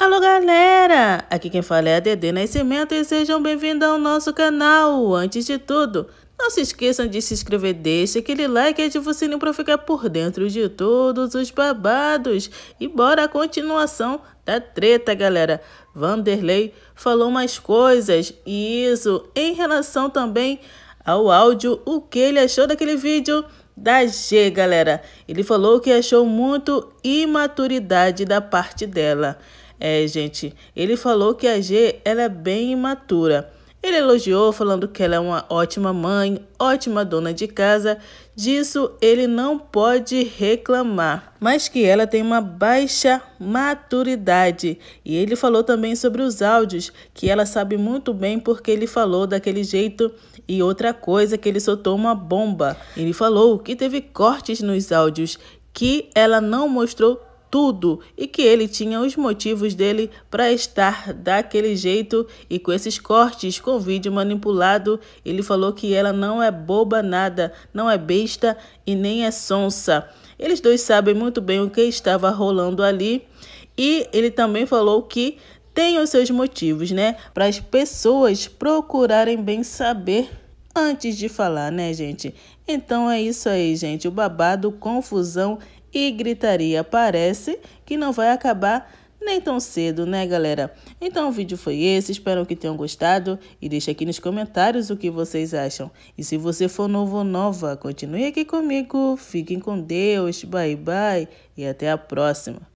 Alô galera, aqui quem fala é a Dede Nascimento e sejam bem-vindos ao nosso canal. Antes de tudo, não se esqueçam de se inscrever, deixa aquele like e ativa o sininho para ficar por dentro de todos os babados. E bora a continuação da treta, galera. Vanderlei falou mais coisas, e isso em relação também ao áudio, o que ele achou daquele vídeo da G, galera. Ele falou que achou muito imaturidade da parte dela. É, gente, ele falou que a G ela é bem imatura. Ele elogiou falando que ela é uma ótima mãe, ótima dona de casa, disso ele não pode reclamar, mas que ela tem uma baixa maturidade. E ele falou também sobre os áudios, que ela sabe muito bem porque ele falou daquele jeito e outra coisa que ele soltou uma bomba. Ele falou que teve cortes nos áudios que ela não mostrou tudo e que ele tinha os motivos dele para estar daquele jeito e com esses cortes, com vídeo manipulado, ele falou que ela não é boba nada, não é besta e nem é sonsa. Eles dois sabem muito bem o que estava rolando ali e ele também falou que tem os seus motivos, né, para as pessoas procurarem bem saber antes de falar, né, gente? Então é isso aí, gente. O babado, confusão e gritaria parece que não vai acabar nem tão cedo, né, galera? Então o vídeo foi esse, espero que tenham gostado e deixe aqui nos comentários o que vocês acham. E se você for novo ou nova, continue aqui comigo, fiquem com Deus, bye bye e até a próxima.